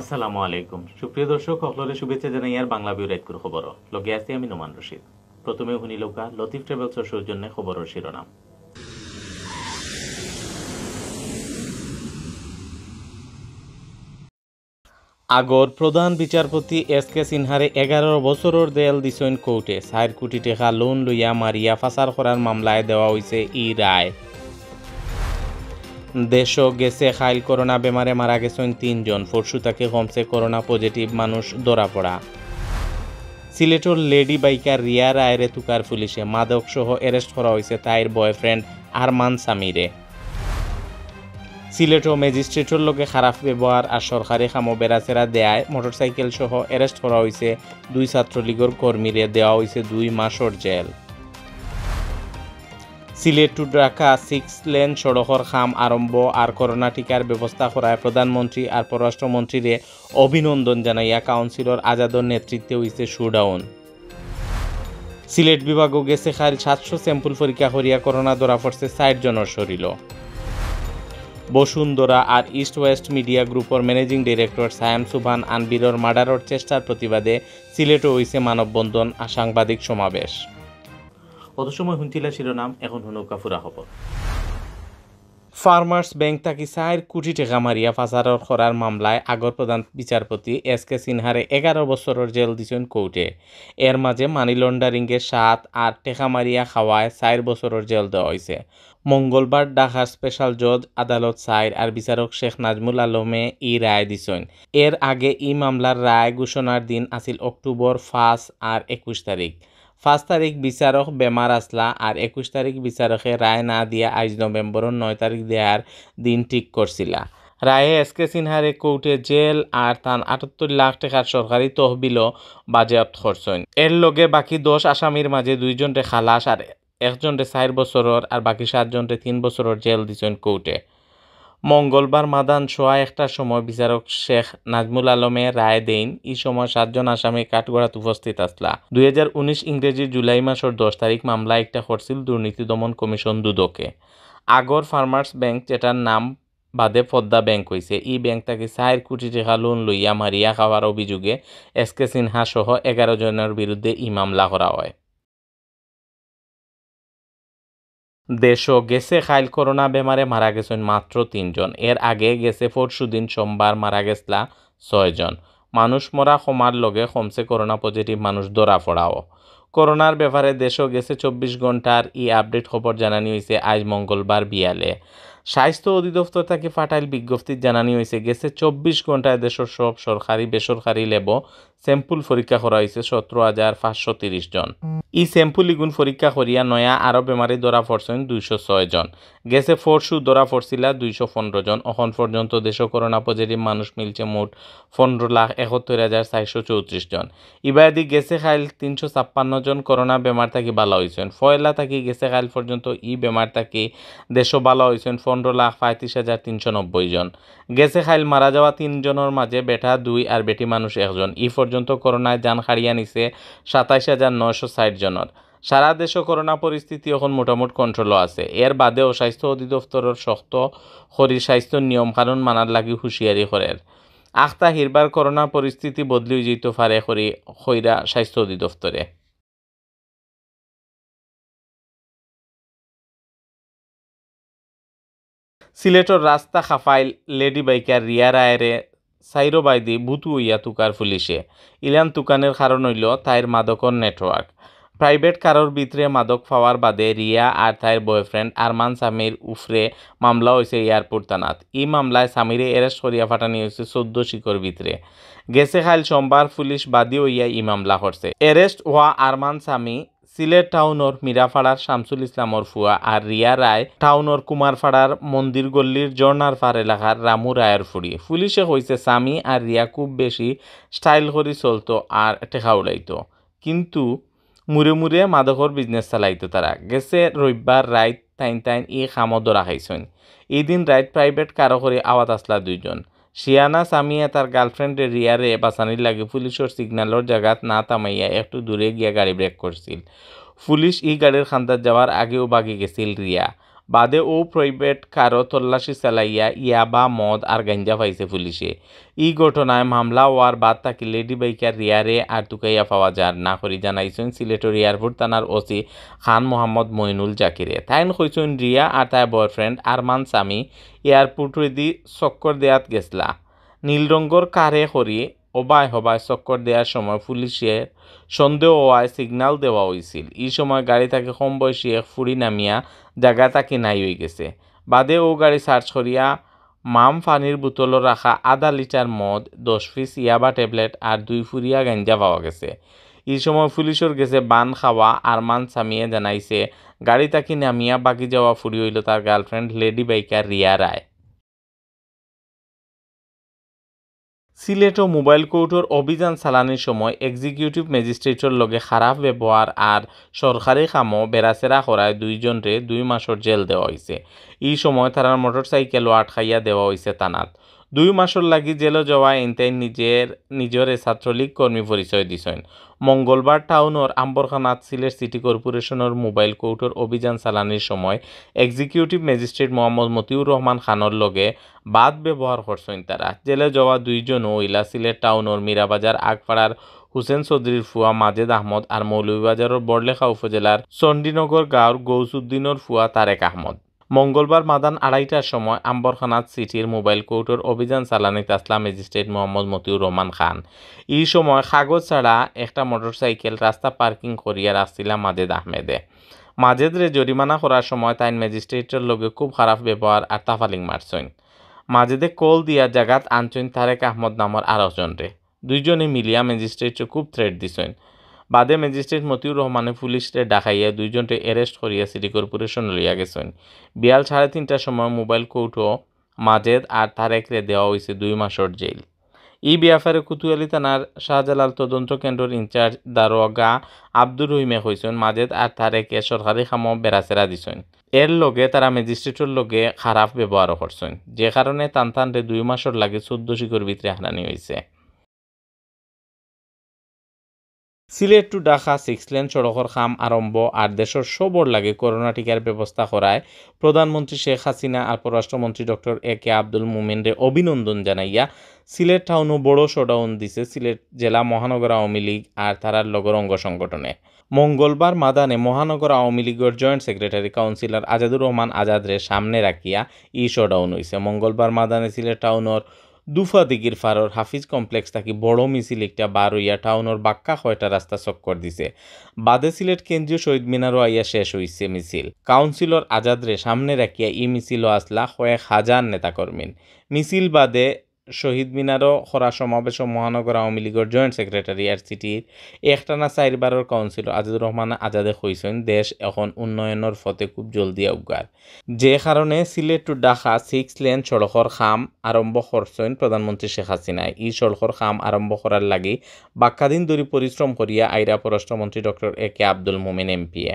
আসসালামু আলাইকুম সুপ্রিয় দর্শক সকলরে শুভেচ্ছা জানাই আর বাংলা বিউরাইট কুর খবর লগে আছি আমি নোমান রশিদ প্রথমে শুনি লোকা লতিফ শোর সৌজন্য খবর শিরোনাম আগর প্রধান বিচারপতি এস কে সিনহারে এগারো বছরের দেয়াল দিছেন কোর্টে সাইর কোটি টাকা লোন লইয়া মারিয়া ফাঁসার করার মামলায় দেওয়া হয়েছে ই রায় দেশ গেছে খাইল করোনা বেমারে মারা গেছেন তিনজন পরশু তাকে কমছে করোনা পজিটিভ মানুষ ধরা পড়া সিলেটর লেডি বাইকার রিয়া রায়রে তুকার পুলিশে মাদকসহ অ্যারেস্ট করা হয়েছে তাইর বয়ফ্রেন্ড আরমান সামিরে সিলেট ও ম্যাজিস্ট্রেটর লোকে খারাপ ব্যবহার আর সরকারি খামো বেড়াচেরা দেয় মোটরসাইকেল সহ অ্যারেস্ট করা হয়েছে দুই ছাত্রলীগর কর্মীরে দেওয়া হয়েছে দুই মাসর jail Sylhet to Dhaka six lane সড়কর খাম আরম্ভ আর করোনা টিকার ব্যবস্থা করায় প্রধানমন্ত্রী আর পররাষ্ট্রমন্ত্রীরে অভিনন্দন জানাইয়া কাউন্সিলর আজাদর নেতৃত্বে হইছে শুডাউন সিলেট বিভাগ গেছে খাল সাতশো স্যাম্পল পরীক্ষা করিয়া করোনা ধরা পড়ছে ষাট জনের শরীর বসুন্ধরা আর ইস্ট ওয়েস্ট মিডিয়া গ্রুপের ম্যানেজিং ডিরেক্টর সায়াম সুভান আনবিরর মার্ডারর চেষ্টার প্রতিবাদে সিলেটও হইছে মানববন্ধন আর সাংবাদিক সমাবেশ অত সময় হুন্তিলা ছিল নাম এখন হুনৌকা ফুরা হব ফার্মার্স ব্যাংক থাকি চার কোটি টাকা মারিয়া পাচারর করার মামলায় আগর প্রধান বিচারপতি এস কে সিনহারে এগারো বছরের জেল দিছেন কোর্টে এর মাঝে মানি লন্ডারিংয়ের সাত আর টেকা মারিয়া খাওয়ায় চার বছরের জেল দেওয়া হয়েছে মঙ্গলবার ঢাকার স্পেশাল জজ আদালত সাইর আর বিচারক শেখ নাজমুল আলমে ই রায় দিছেন এর আগে ই মামলার রায় ঘোষণার দিন আছিল অক্টোবর ফার্স্ট আর একুশ তারিখ পাঁচ তারিখ বিচারক বেমার আসলা আর একুশ তারিখ বিচারকে রায় না দিয়া আজ নভেম্বরের নয় তারিখ দেওয়ার দিন ঠিক করছিলা রায়ে এস কে সিনহারে কোর্টে জেল আর তান আটাত্তর লাখ টাকার সরকারি তহবিলও বাজেয়াপ্ত করছেন এর লগে বাকি দশ আসামির মাঝে দুইজনরে খালাস আর একজনরে চার বছরের আর বাকি সাতজনরে তিন বছরের জেল দিছেন কোর্টে মঙ্গলবার মাদান সোয়া একটার সময় বিচারক শেখ নাজমুল আলমে রায় দেন ই সময় সাতজন আসামি কাঠগড়াত উপস্থিত আসলা দুই ইংরেজি জুলাই মাসের দশ তারিখ মামলা একটা করছিল দুর্নীতি দমন কমিশন দুদকে আগর ফার্মার্স ব্যাংক যেটার নাম বাদে পদ্মা ব্যাংক হয়েছে ই ব্যাংক তাকে চার কোটি টাকা লোন লইয়া মারিয়া খাওয়ার অভিযোগে এস কে সিনহা সহ এগারো জনের বিরুদ্ধে ই মামলা করা হয় দেশ গেছে খাইল করোনা বেমারে মারা গেছেন মাত্র তিনজন এর আগে গেছে পরশু সোমবার মারা গেছলা ছয়জন মানুষ মরা কমার লগে কমছে করোনা পজিটিভ মানুষ দরা ফড়াও করোনার ব্যাপারে দেশ গেছে চব্বিশ ঘন্টার ই আপডেট খবর জানানি হয়েছে আজ মঙ্গলবার বিয়ালে স্বাস্থ্য অধিদপ্তর থেকে ফাটাইল বিজ্ঞপ্তি জানানি হয়েছে গেছে চব্বিশ ঘন্টায় দেশের সব সরকারি বেসরকারি লেব স্যাম্পুল পরীক্ষা করা হয়েছে সতেরো হাজার পাঁচশো তিরিশ জন ই স্যাম্পুল ইগুণ পরীক্ষা করিয়া নয়া আরও বেমারি ধরা পড়ছেন দুইশো ছয় জন গেছে ফোরশু ধরা পড়ছিলা দুইশো পনেরো জন অখন পর্যন্ত দেশ করোনা পজিটিভ মানুষ মিলছে মোট পনেরো লাখ একাত্তর হাজার চারশো চৌত্রিশ জন ইবাদি গেছে খাইল তিনশো ছাপ্পান্ন জন করোনা বেমার থাকি ভালো হয়েছেন ফয়লা থাকি গেছে খাইল পর্যন্ত ই বেমার থাকি দেশও ভালো হয়েছেন পনেরো লাখ পঁয়ত্রিশ হাজার তিনশো নব্বই জন গেছে খাইল মারা যাওয়া তিনজনের মাঝে বেটা দুই আর বেটি মানুষ একজন ই পর্যন্ত করোনায় যান হারিয়া নিছে সাতাইশ হাজার নয়শো ষাট জনের সারা দেশে করোনা পরিস্থিতি এখন মোটামুটি কন্ট্রোলও আছে এর বাদেও স্বাস্থ্য অধিদপ্তরের শক্ত শরীর স্বাস্থ্য নিয়ম কানুন মানার লাগি হুঁশিয়ারি করে আখতা হিরবার করোনা পরিস্থিতি বদলি যেতে পারে করি খৈরা স্বাস্থ্য অধিদপ্তরে সিলেটর রাস্তা খাফাইল লেডি বাইকার রিয়া রায়েরে সাইরো বাইদি বুতু ইয়া তুকার পুলিশে ইলান তুকানের কারণ হইল তাইর মাদকর নেটওয়ার্ক প্রাইভেট কারোর ভিতরে মাদক পাওয়ার বাদে রিয়া আর তাইর বয়ফ্রেন্ড আরমান সামির উফরে মামলা হয়েছে এয়ারপোর্ট থানাত ই মামলায় সামিরে এরেস্ট করিয়া ফাটানি হয়েছে চোদ্দ শিকর ভিতরে গেছে খাইল সোমবার পুলিশ বাদী হইয়া ই মামলা করছে এরেস্ট হওয়া আরমান সামি সিলেট টাউনর মিরাফাড়ার শামসুল ইসলাম ফুয়া আর রিয়া রায় টাউনর কুমারফাড়ার মন্দির গল্লির জর্নার ফার এলাকার রামু রায়ের ফুড়ি পুলিশে হয়েছে সামি আর রিয়া খুব বেশি স্টাইল করে চলতো আর টেকা উড়াইতো কিন্তু মুরে মুরে মাদকর বিজনেস চালাইত তারা গেছে রবিবার রাইত তাইন তাইন ই খামো দরা খাইছেন এই দিন রাইত প্রাইভেট কারো করে আওয়াত আসলা দুইজন শিয়ানা সামিয়া তার গার্লফ্রেন্ডের রিয়ারে বাসানির লাগে পুলিশের সিগনালের জায়গাত না থামাইয়া একটু দূরে গিয়া গাড়ি ব্রেক করছিল পুলিশ ই গাড়ির খান্দাত যাওয়ার আগেও বাগি গেছিল রিয়া বাদে ও প্রাইভেট কারো তল্লাশি চালাইয়া ইয়াবা মদ আর গাঞ্জা পাইছে পুলিশে ই ঘটনায় মামলা হওয়ার বাদ তাকে লেডি বাইকার রিয়ারে আর টুকাইয়া পাওয়া যার না করি জানাইছেন সিলেটর এয়ারপোর্ট থানার ওসি খান মোহাম্মদ মইনুল জাকিরে তাইন কইছেন রিয়া আর তাই বয়ফ্রেন্ড আরমান স্বামী এয়ারপোর্টে দি চক্কর দেয়াত গেছলা নীল রঙ্গর কারে করি অবায় হবায় চক্কর দেওয়ার সময় পুলিশের সন্দেহ হওয়ায় সিগনাল দেওয়া হয়েছিল এই সময় গাড়ি থাকে কম বয়সী এক ফুড়ি নামিয়া জায়গা তাকে নাই হয়ে গেছে বাদে ও গাড়ি সার্চ করিয়া মাম পানির বোতল রাখা আধা লিটার মদ দশ পিস ইয়াবা ট্যাবলেট আর দুই ফুরিয়া গাঞ্জা পাওয়া গেছে এই সময় পুলিশের গেছে বান খাওয়া মান সামিয়ে জানাইছে গাড়ি তাকে নামিয়া বাকি যাওয়া ফুরি হইল তার girlfriend lady biker Riya Roy Sylhet ও মোবাইল কোর্টের অভিযান চালানির সময় এক্সিকিউটিভ ম্যাজিস্ট্রেটর লগে খারাপ ব্যবহার আর সরকারি কামও বেড়াচেরা করায় দুইজনরে দুই মাসের জেল দেওয়া হয়েছে এই সময় তারা মোটরসাইকেলও আটকাইয়া দেওয়া হয়েছে তানাত দুই মাসর লাগি জেল যাওয়া এনতাই নিজের নিজরে ছাত্রলীগ কর্মী পরিচয় দিছেন মঙ্গলবার টাউনের আম্বরখানাথ সিলেট সিটি কর্পোরেশনের মোবাইল কোর্টর অভিযান চালানির সময় এক্সিকিউটিভ ম্যাজিস্ট্রেট মোহাম্মদ মতিউর রহমান খানর লগে বাদ ব্যবহার করছেন তারা জেলে যাওয়া দুইজন ওইলা সিলেট টাউনের মীরাবাজার আগপাড়ার হুসেন চৌধুরীর ফুয়া মাজেদ আহমদ আর মৌলভীবাজারের বড়লেখা উপজেলার চণ্ডীনগর গাঁওর গৌসুদ্দিনের ফুয়া তারেক আহমদ মঙ্গলবার মাদান আড়াইটার সময় আম্বরখানাত সিটির মোবাইল কোর্টের অভিযান চালানি তাসলা ম্যাজিস্ট্রেট মোহাম্মদ মতিউর রহমান খান এই সময় কাগজ ছাড়া একটা মোটরসাইকেল রাস্তা পার্কিং করিয়া রাখছিল মাজেদ আহমেদে মাজেদরে জরিমানা করার সময় তাইন ম্যাজিস্ট্রেটের লগে খুব খারাপ ব্যবহার আর তাফালিং মারছেন মাজেদে কল দিয়া জাগাত আনছেন তারেক আহমদ নামর আরোজনরে দুইজনে মিলিয়া ম্যাজিস্ট্রেটকে খুব থ্রেট দিছেন বাদে ম্যাজিস্ট্রেট মতিউর রহমানে পুলিশে ডাকাইয়া দুইজনকে অ্যারেস্ট করিয়া সিটি কর্পোরেশন লইয়া গেছেন বিয়াল সাড়ে তিনটার সময় মোবাইল কৌটো মাজেদ আর তারেকরে দেওয়া হয়েছে দুই মাসর জেল ই ব্যাপারে কুতুয়ালি থানার শাহজালাল তদন্ত কেন্দ্রের ইনচার্জ দারোগা আব্দুর রহিমে হয়েছেন মাজেদ আর তারেকে সরকারি খামো বেড়াচেরা দিছেন এর লগে তারা ম্যাজিস্ট্রেটর লগে খারাপ ব্যবহার করছেন যে কারণে তান দুই মাসর লাগে চোদ্দ শিকর ভিতরে হারানি হয়েছে Sylhet to Dhaka six lane সড়কর কাম আরম্ভ আর দেশের সবর লাগে করোনা টিকার ব্যবস্থা করায় প্রধানমন্ত্রী শেখ হাসিনা আর পররাষ্ট্রমন্ত্রী ডক্টর এ কে আব্দুল মোমেনরে অভিনন্দন জানাইয়া সিলেট টাউনও বড় শোডাউন দিছে সিলেট জেলা মহানগর আওয়ামী লীগ আর তারার লগর অঙ্গ সংগঠনে মঙ্গলবার মাদানে মহানগর আওয়ামী লীগের joint secretary councillor Azadur Rahman আজাদরে সামনে রাখিয়া ই শোডাউন হয়েছে মঙ্গলবার মাদানে সিলেট টাউনের দুফা দিগির ফারর হাফিজ কমপ্লেক্স থাকি বড় মিছিল একটা বার হইয়া টাউনের বাক্কা হয়টা রাস্তা চক্কর দিছে বাদে সিলেট কেন্দ্রীয় শহীদ মিনারও আইয়া শেষ হয়েছে মিছিল কাউন্সিলর আজাদরে সামনে রাখিয়া ই মিছিল আসলা কয়েক হাজার নেতাকর্মী মিছিল বাদে শহীদ মিনারও খরা সমাবেশ মহানগর আওয়ামী লীগের জয়েন্ট সেক্রেটারি আর সিটির একটানা চারবারের কাউন্সিলর আজিজুর রহমান আজাদে হয়েছেন দেশ এখন উন্নয়নের ফতে খুব জলদি উগার যে কারণে Sylhet to Dhaka six lane সড়কর খাম আরম্ভ করছেন প্রধানমন্ত্রী শেখ হাসিনায় ই সড়কর খাম আরম্ভ করার লাগি বাক্যাধীন ধরে পরিশ্রম করিয়া আইরা পররাষ্ট্রমন্ত্রী doctor A K Abdul Momen এমপিএ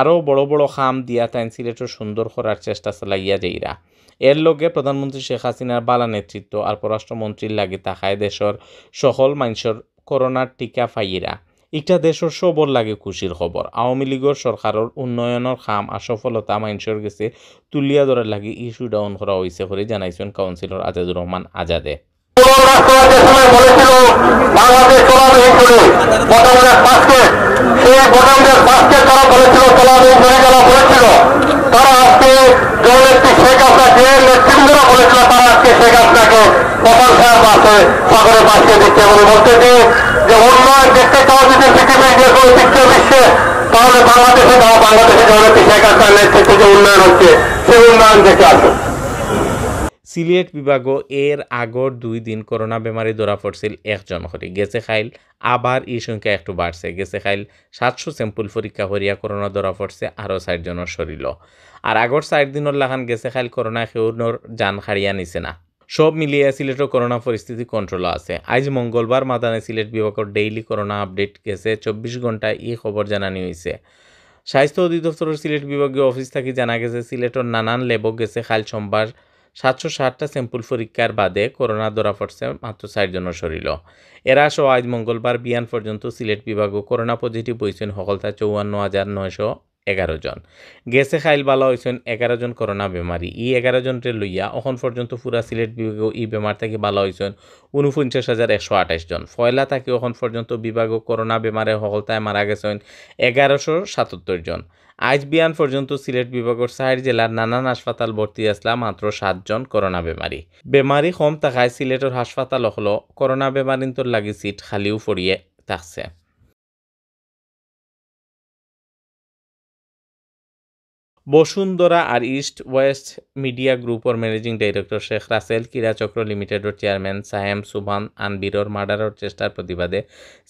আরও বড় বড় খাম দিয়া তাইন সিলেটর সুন্দর করার চেষ্টা চালাইয়া যাইরা এর লগে প্রধানমন্ত্রী শেখ হাসিনার বালা নেতৃত্ব আর পররাষ্ট্রমন্ত্রীর লাগে তাহায় দেশের সকল মানুষের করোনার টিকা ফাইরা ইটা দেশের সবর লাগে খুশির খবর আওয়ামী লীগের সরকারের উন্নয়নের খাম আর সফলতা মানুষের গেছে তুলিয়া ধরার লাগি ইস্যু ডাউন করা হয়েছে বলে জানাইছেন কাউন্সিলর আজাদুর রহমান আজাদে কপাল সাহেব আছে সকলের পাশে দিচ্ছে বলে বলতেছি যে অন্য দেখতে চাওয়া যদি পৃথিবীর যে কোনো তৃতীয় বিশ্বে তাহলে বাংলাদেশে যাওয়া বাংলাদেশে যাওয়া পিছিয়ে কাজটা নেতৃত্বে যে উন্নয়ন হচ্ছে সেই উন্নয়ন দেখে আসুন সিলেট বিভাগ এর আগর দুই দিন করোনা বেমারি ধরা পড়ছিল একজন হরি গেছে খাইল আবার এই সংখ্যা একটু বাড়ছে গেছে খাইল সাতশো স্যাম্পল পরীক্ষা হরিয়া করোনা ধরা পড়ছে আরও চারজনের শরীর আর আগর চার দিনের লাগান গেছে খাইল করোনা সেউর যান হারিয়া নিছে না সব মিলিয়ে সিলেটও করোনা পরিস্থিতি কন্ট্রোল আছে আজ মঙ্গলবার মাদানে সিলেট বিভাগের ডেইলি করোনা আপডেট গেছে চব্বিশ ঘন্টায় ই খবর জানানি হয়েছে স্বাস্থ্য অধিদপ্তরের সিলেট বিভাগীয় অফিস থেকে জানা গেছে সিলেটের নানান লেব গেছে খাল সোমবার সাতশো ষাটটা স্যাম্পল পরীক্ষার বাদে করোনা ধরা পড়ছে মাত্র চারজনের শরীর এরা সহ আজ মঙ্গলবার বিয়ান পর্যন্ত সিলেট বিভাগ করোনা পজিটিভ হয়েছেন সকলতা চৌয়ান্ন হাজার নয়শো এগারো জন গেছে খাইল বালা হয়েছেন এগারো জন করোনা বেমারি ই এগারো জনরে লইয়া অখন পর্যন্ত পুরা সিলেট বিভাগেও ই বেমার থাকি বালা হয়েছেন উনপঞ্চাশ হাজার একশো আঠাশ জন ফয়লা থাকি অখন পর্যন্ত বিভাগ করোনা বেমারে সফলতায় মারা গেছেন এগারোশো সাতাত্তর জন আজ বিয়ান পর্যন্ত সিলেট বিভাগের সাহের জেলার নানান হাসপাতাল ভর্তি আসলা মাত্র সাতজন করোনা বেমারি বেমারি কম থাকায় সিলেটের হাসপাতাল হল করোনা বেমারিন্তর লাগি সিট খালিও ফরিয়ে থাকছে বসুন্ধরা আর ইস্ট ওয়েস্ট মিডিয়া গ্রুপর ম্যানেজিং ডাইরেক্টর শেখ রাসেল ক্রীড়া চক্র লিমিটেডের চেয়ারম্যান সাহেম সুবান আনবিরর মার্ডারর চেষ্টার প্রতিবাদে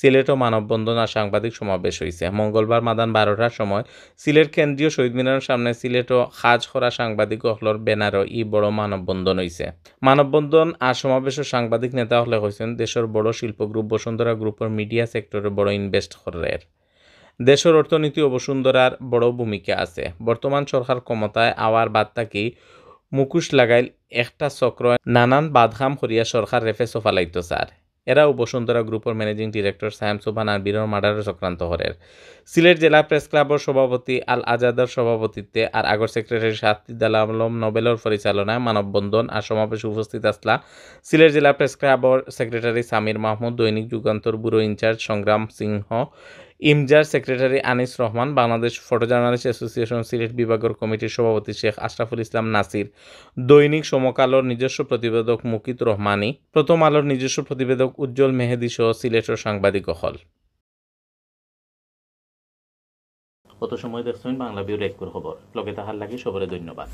সিলেট ও মানববন্ধন আর সাংবাদিক সমাবেশ হয়েছে মঙ্গলবার মাদান বারোটার সময় সিলেট কেন্দ্রীয় শহীদ মিনারের সামনে সিলেট ও খাজ খরা সাংবাদিক অহলর ব্যানার ই বড় মানববন্ধন হয়েছে মানববন্ধন আর সমাবেশের সাংবাদিক নেতা হলে হয়েছেন দেশের বড় শিল্প গ্রুপ বসুন্ধরা গ্রুপের মিডিয়া সেক্টরের বড় ইনভেস্ট করার দেশের অর্থনীতি ও বসুন্ধরার বড় ভূমিকা আছে বর্তমান সরকার ক্ষমতায় আওয়ার বার্তা কি মুকুশ লাগাইল একটা চক্র নানান বাদহাম হরিয়া সরকার রেফে সোফালাইত স্যার ও বসুন্ধরা গ্রুপের ম্যানেজিং ডিরেক্টর সাহেম সোবান আর বীর মার্ডারের চক্রান্ত হরের সিলেট জেলা প্রেস ক্লাবর সভাপতি আল আজাদার সভাপতিত্বে আর আগর সেক্রেটারি শাহতিদাল আলম নোবেলর পরিচালনায় মানববন্ধন আর সমাবেশ উপস্থিত আসলা সিলেট জেলা প্রেস ক্লাবর সেক্রেটারি সামির মাহমুদ দৈনিক যুগান্তর ব্যুরো ইনচার্জ সংগ্রাম সিংহ ইমজার secretary Anis Rahman Bangladesh photo journalist association Sylhet বিভাগের কমিটির সভাপতি শেখ আশরাফুল ইসলাম নাসির দৈনিক সমকালর নিজস্ব প্রতিবেদক মুকিত রহমানি প্রথম আলোর নিজস্ব প্রতিবেদক উজ্জ্বল মেহেদি সহ সিলেটের সাংবাদিক হল কত সময় দেখছেন বাংলা বিউর এক খবর লগে তাহার লাগে সবরে ধন্যবাদ